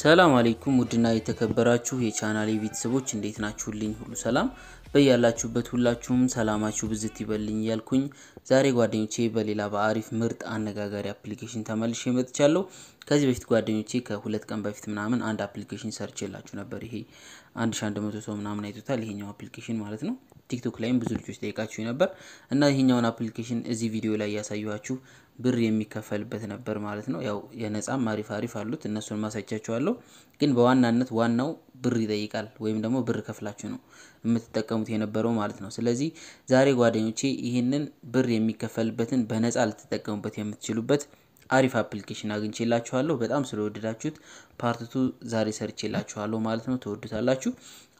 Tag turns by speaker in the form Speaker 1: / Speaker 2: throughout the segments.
Speaker 1: ሰላም አለይኩም ውድና የተከበራችሁ የቻናሌ ቤተሰቦች እንዴት ናችሁልኝ? ሁሉ ሰላም በያላችሁበት ሁላችሁም ሰላማችሁ ብዝት ይበልኝ እያልኩኝ ዛሬ ጓደኞቼ በሌላ በአሪፍ ምርጥ አነጋጋሪ አፕሊኬሽን ተመልሼ መጥቻለሁ። ከዚህ በፊት ጓደኞቼ ከሁለት ቀን በፊት ምናምን አንድ አፕሊኬሽን ሰርች የላችሁ ነበር። ይሄ አንድ ሺ አንድ መቶ ሰው ምናምን አይቶታል፣ ይሄኛው አፕሊኬሽን ማለት ነው። ቲክቶክ ላይም ብዙ ልጆች ጠይቃችሁ ነበር እና ይሄኛውን አፕሊኬሽን እዚህ ቪዲዮ ላይ ያሳየኋችሁ ብር የሚከፈልበት ነበር ማለት ነው። ያው የነጻም አሪፍ አሪፍ አሉት፣ እነሱን ማሳያችኋለሁ። ግን በዋናነት ዋናው ብር ይጠይቃል ወይም ደግሞ ብር ከፍላችሁ ነው የምትጠቀሙት የነበረው ማለት ነው። ስለዚህ ዛሬ ጓደኞቼ ይህንን ብር የሚከፈልበትን በነጻ ልትጠቀሙበት የምትችሉበት አሪፍ አፕሊኬሽን አግኝቼላችኋለሁ። በጣም ስለወደዳችሁት ፓርትቱ ዛሬ ሰርቼላችኋለሁ ማለት ነው። ተወዱታላችሁ።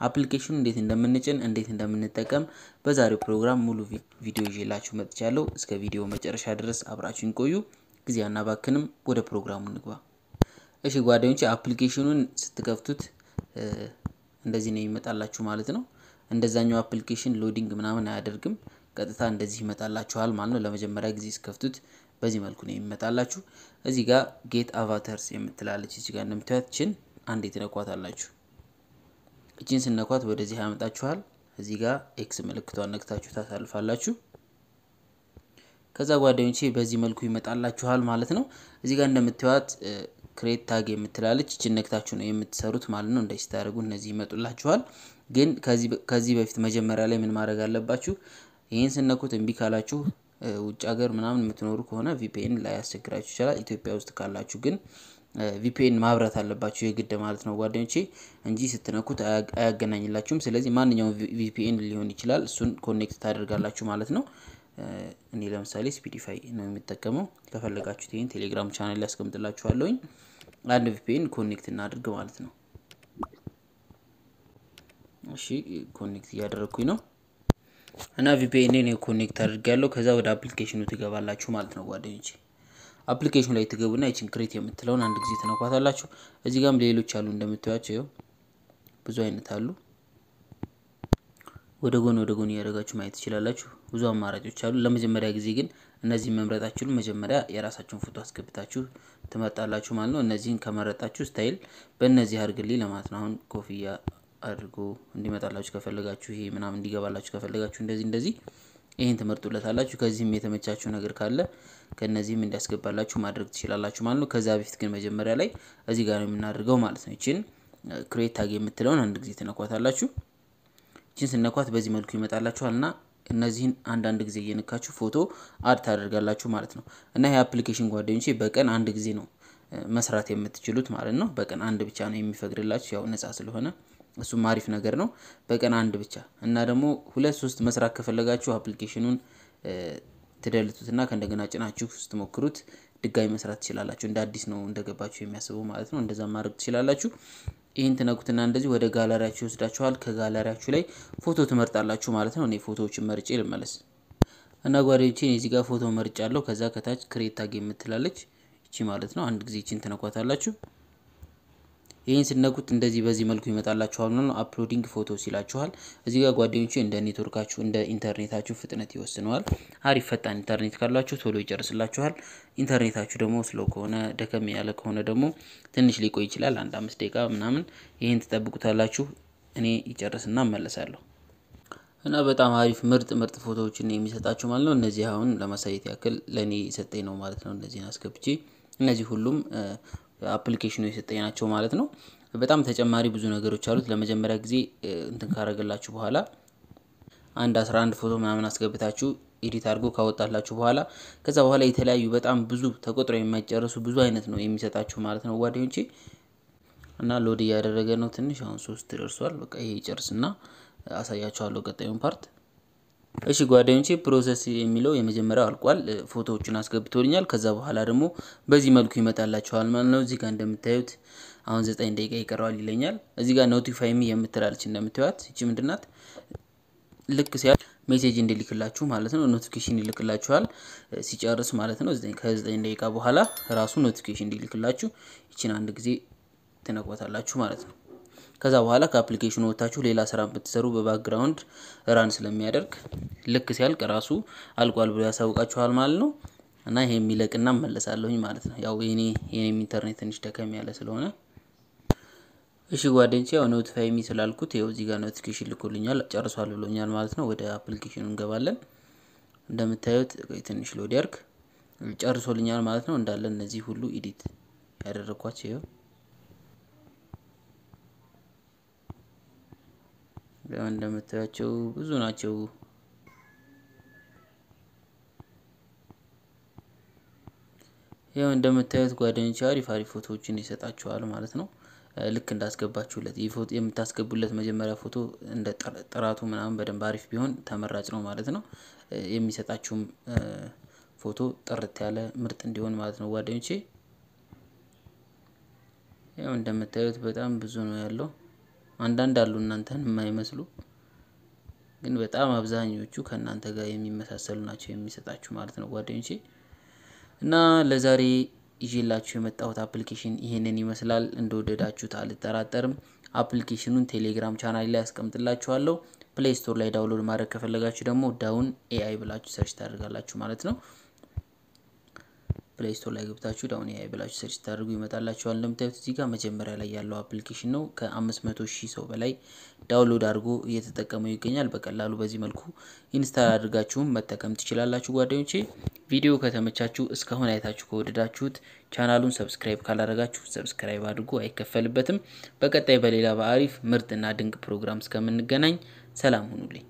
Speaker 1: አፕሊኬሽኑ እንዴት እንደምንጭን እንዴት እንደምንጠቀም በዛሬው ፕሮግራም ሙሉ ቪዲዮ ይዤላችሁ መጥቻለሁ። እስከ ቪዲዮ መጨረሻ ድረስ አብራችሁን ቆዩ። ጊዜ አናባክንም፣ ወደ ፕሮግራሙ እንግባ። እሺ ጓደኞቼ አፕሊኬሽኑን ስትከፍቱት እንደዚህ ነው ይመጣላችሁ ማለት ነው። እንደዛኛው አፕሊኬሽን ሎዲንግ ምናምን አያደርግም። ቀጥታ እንደዚህ ይመጣላችኋል ማለት ነው። ለመጀመሪያ ጊዜ ስከፍቱት በዚህ መልኩ ነው የሚመጣላችሁ። እዚህ ጋር ጌት አቫተርስ የምትላለች እዚህ ጋር እንደምታዩትችን አንዴ ትነኳታላችሁ። እችን ስነኳት ወደዚህ ያመጣችኋል። እዚህ ጋር ኤክስ ምልክቷን ነክታችሁ ታሳልፋላችሁ። ከዛ ጓደኞቼ በዚህ መልኩ ይመጣላችኋል ማለት ነው። እዚህ ጋር እንደምታዩት ክሬት ታግ የምትላለች እችን ነክታችሁ ነው የምትሰሩት ማለት ነው። እንደዚህ ታደርጉ እነዚህ ይመጡላችኋል። ግን ከዚህ በፊት መጀመሪያ ላይ ምን ማድረግ አለባችሁ? ይህን ስነኩት እምቢ ካላችሁ ውጭ ሀገር ምናምን የምትኖሩ ከሆነ ቪፒኤን ላያስቸግራችሁ ይችላል። ኢትዮጵያ ውስጥ ካላችሁ ግን ቪፒኤን ማብራት አለባችሁ የግድ ማለት ነው ጓደኞቼ፣ እንጂ ስትነኩት አያገናኝላችሁም። ስለዚህ ማንኛውም ቪፒኤን ሊሆን ይችላል፣ እሱን ኮኔክት ታደርጋላችሁ ማለት ነው። እኔ ለምሳሌ ስፒዲፋይ ነው የሚጠቀመው። ከፈለጋችሁት ይህን ቴሌግራም ቻናል ሊያስቀምጥላችኋለሁኝ። አንድ ቪፒኤን ኮኔክት እናድርግ ማለት ነው። እሺ ኮኔክት እያደረግኩኝ ነው። እና ቪፒኤንን ኮኔክት አድርጌያለሁ። ከዛ ወደ አፕሊኬሽኑ ትገባላችሁ ማለት ነው ጓደኞቼ። አፕሊኬሽኑ ላይ ትገቡና ይችን ክሬት የምትለውን አንድ ጊዜ ትነኳታላችሁ። እዚህ ጋም ሌሎች አሉ እንደምታዩቸው ብዙ አይነት አሉ። ወደ ጎን ወደ ጎን እያደረጋችሁ ማየት ትችላላችሁ። ብዙ አማራጮች አሉ። ለመጀመሪያ ጊዜ ግን እነዚህን መምረጣችሁን መጀመሪያ የራሳችሁን ፎቶ አስገብታችሁ ትመጣላችሁ ማለት ነው። እነዚህን ከመረጣችሁ ስታይል በእነዚህ አድርግልኝ ለማለት ነው። አሁን ኮፍያ አድርጎ እንዲመጣላችሁ ከፈለጋችሁ ይሄ ምናምን እንዲገባላችሁ ከፈለጋችሁ እንደዚህ እንደዚህ ይህን ትመርጡለታላችሁ። ከዚህም የተመቻችሁ ነገር ካለ ከነዚህም እንዲያስገባላችሁ ማድረግ ትችላላችሁ ማለት ነው። ከዛ በፊት ግን መጀመሪያ ላይ እዚህ ጋር ነው የምናደርገው ማለት ነው። ይችን ክሬት ታግ የምትለውን አንድ ጊዜ ትነኳታላችሁ። ይችን ስነኳት በዚህ መልኩ ይመጣላችኋል እና እነዚህን አንዳንድ ጊዜ እየነካችሁ ፎቶ አድ ታደርጋላችሁ ማለት ነው። እና ይህ አፕሊኬሽን ጓደኞቼ በቀን አንድ ጊዜ ነው መስራት የምትችሉት ማለት ነው። በቀን አንድ ብቻ ነው የሚፈቅድላችሁ ያው ነጻ ስለሆነ እሱም አሪፍ ነገር ነው። በቀን አንድ ብቻ እና ደግሞ ሁለት ሶስት መስራት ከፈለጋችሁ አፕሊኬሽኑን ትደልቱትና ከእንደገና ጭናችሁ ስትሞክሩት ድጋሚ መስራት ትችላላችሁ። እንደ አዲስ ነው እንደገባችሁ የሚያስበው ማለት ነው። እንደዛ ማድረግ ትችላላችሁ። ይህን ትነኩትና እንደዚህ ወደ ጋላሪያችሁ ይወስዳችኋል። ከጋላሪያችሁ ላይ ፎቶ ትመርጣላችሁ ማለት ነው። እኔ ፎቶዎችን መርጬ ልመለስ እና ጓደኞቼን እዚህ ጋር ፎቶ መርጫለሁ። ከዛ ከታች ክሬት ታግ የምትላለች ይቺ ማለት ነው። አንድ ጊዜ ይቺን ትነኳታላችሁ። ይህን ስነኩት እንደዚህ በዚህ መልኩ ይመጣላችኋል ማለት ነው። አፕሎዲንግ ፎቶስ ይላችኋል። እዚህ ጋር ጓደኞቹ እንደ ኔትወርካችሁ እንደ ኢንተርኔታችሁ ፍጥነት ይወስነዋል። አሪፍ ፈጣን ኢንተርኔት ካላችሁ ቶሎ ይጨርስላችኋል። ኢንተርኔታችሁ ደግሞ ስለው ከሆነ ደከም ያለ ከሆነ ደግሞ ትንሽ ሊቆይ ይችላል። አንድ አምስት ደቂቃ ምናምን ይህን ትጠብቁታላችሁ። እኔ ይጨርስና እመለሳለሁ። እና በጣም አሪፍ ምርጥ ምርጥ ፎቶዎችን የሚሰጣችሁ ማለት ነው። እነዚህ አሁን ለማሳየት ያክል ለእኔ የሰጠኝ ነው ማለት ነው። እነዚህን አስገብቼ እነዚህ ሁሉም አፕሊኬሽኑ የሰጠኝ ናቸው ማለት ነው። በጣም ተጨማሪ ብዙ ነገሮች አሉት። ለመጀመሪያ ጊዜ እንትን ካረገላችሁ በኋላ አንድ 11 ፎቶ ምናምን አስገብታችሁ ኤዲት አድርጎ ካወጣላችሁ በኋላ ከዛ በኋላ የተለያዩ በጣም ብዙ ተቆጥሮ የማይጨርሱ ብዙ አይነት ነው የሚሰጣችሁ ማለት ነው ጓደኞቼ። እና ሎድ እያደረገ ነው ትንሽ አሁን ሶስት ደርሷል። በቃ ይሄ ይጨርስና አሳያችኋለሁ ቀጣዩን ፓርት እሺ ጓደኞቼ ፕሮሰስ የሚለው የመጀመሪያው አልቋል። ፎቶዎቹን አስገብቶልኛል። ከዛ በኋላ ደግሞ በዚህ መልኩ ይመጣላችኋል ማለት ነው። እዚህ ጋር እንደምታዩት አሁን ዘጠኝ ደቂቃ ይቀረዋል ይለኛል። እዚህ ጋር ኖቲፋይ ሚ የምትላለች እንደምታዩት እቺ ምንድናት? ልክ ሲያል ሜሴጅ እንዲልክላችሁ ማለት ነው። ኖቲፊኬሽን ይልክላችኋል ሲጨርስ ማለት ነው። ከዘጠኝ ደቂቃ በኋላ ራሱ ኖቲፊኬሽን እንዲልክላችሁ ይችን አንድ ጊዜ ትነቅበታላችሁ ማለት ነው። ከዛ በኋላ ከአፕሊኬሽኑ ወታችሁ ሌላ ስራ ብትሰሩ በባክግራውንድ ራን ስለሚያደርግ ልክ ሲያልቅ ራሱ አልቋል ብሎ ያሳውቃችኋል ማለት ነው። እና ይሄ የሚለቅና መለሳለሁኝ ማለት ነው። ያው የኔ የኔም ኢንተርኔት ትንሽ ደከም ያለ ስለሆነ እሺ ጓደኞቼ፣ ያው ኖቲፋይ ሚ ስላልኩት ይኸው እዚህ ጋር ኖቲፊኬሽን ልኮልኛል፣ ጨርሷል ብሎኛል ማለት ነው። ወደ አፕሊኬሽኑ እንገባለን። እንደምታዩት ትንሽ ሎድ ያርግ ጨርሶልኛል ማለት ነው። እንዳለ እነዚህ ሁሉ ኢዲት ያደረግኳቸው ይኸው ያው እንደምታያቸው ብዙ ናቸው። ያው እንደምታዩት ጓደኞች አሪፍ አሪፍ ፎቶዎችን ይሰጣችኋል ማለት ነው። ልክ እንዳስገባችሁለት የምታስገቡለት መጀመሪያ ፎቶ እንደ ጥራቱ ምናምን በደንብ አሪፍ ቢሆን ተመራጭ ነው ማለት ነው። የሚሰጣችሁም ፎቶ ጥርት ያለ ምርጥ እንዲሆን ማለት ነው ጓደኞቼ። ያው እንደምታዩት በጣም ብዙ ነው ያለው። አንዳንድ አሉ እናንተን የማይመስሉ ግን በጣም አብዛኞቹ ከእናንተ ጋር የሚመሳሰሉ ናቸው የሚሰጣችሁ ማለት ነው ጓደኞቼ። እና ለዛሬ ይዤላችሁ የመጣሁት አፕሊኬሽን ይሄንን ይመስላል። እንደወደዳችሁት አልጠራጠርም። አፕሊኬሽኑን ቴሌግራም ቻናል ላይ ያስቀምጥላችኋለሁ። ፕሌይ ስቶር ላይ ዳውንሎድ ማድረግ ከፈለጋችሁ ደግሞ ዳውን ኤአይ ብላችሁ ሰርች ታደርጋላችሁ ማለት ነው። ፕሌይ ስቶር ላይ ገብታችሁ ዳውን ኤአይ ብላችሁ ሰርች ታደርጉ ይመጣላችኋል። እንደምታዩት እዚህ ጋር መጀመሪያ ላይ ያለው አፕሊኬሽን ነው። ከ500 ሺህ ሰው በላይ ዳውንሎድ አድርጎ እየተጠቀመው ይገኛል። በቀላሉ በዚህ መልኩ ኢንስታል አድርጋችሁም መጠቀም ትችላላችሁ ጓደኞቼ። ቪዲዮ ከተመቻችሁ እስካሁን አይታችሁ ከወደዳችሁት ቻናሉን ሰብስክራይብ ካላደረጋችሁ ሰብስክራይብ አድርጎ አይከፈልበትም። በቀጣይ በሌላ በአሪፍ ምርጥና ድንቅ ፕሮግራም እስከምንገናኝ ሰላም ሁኑልኝ።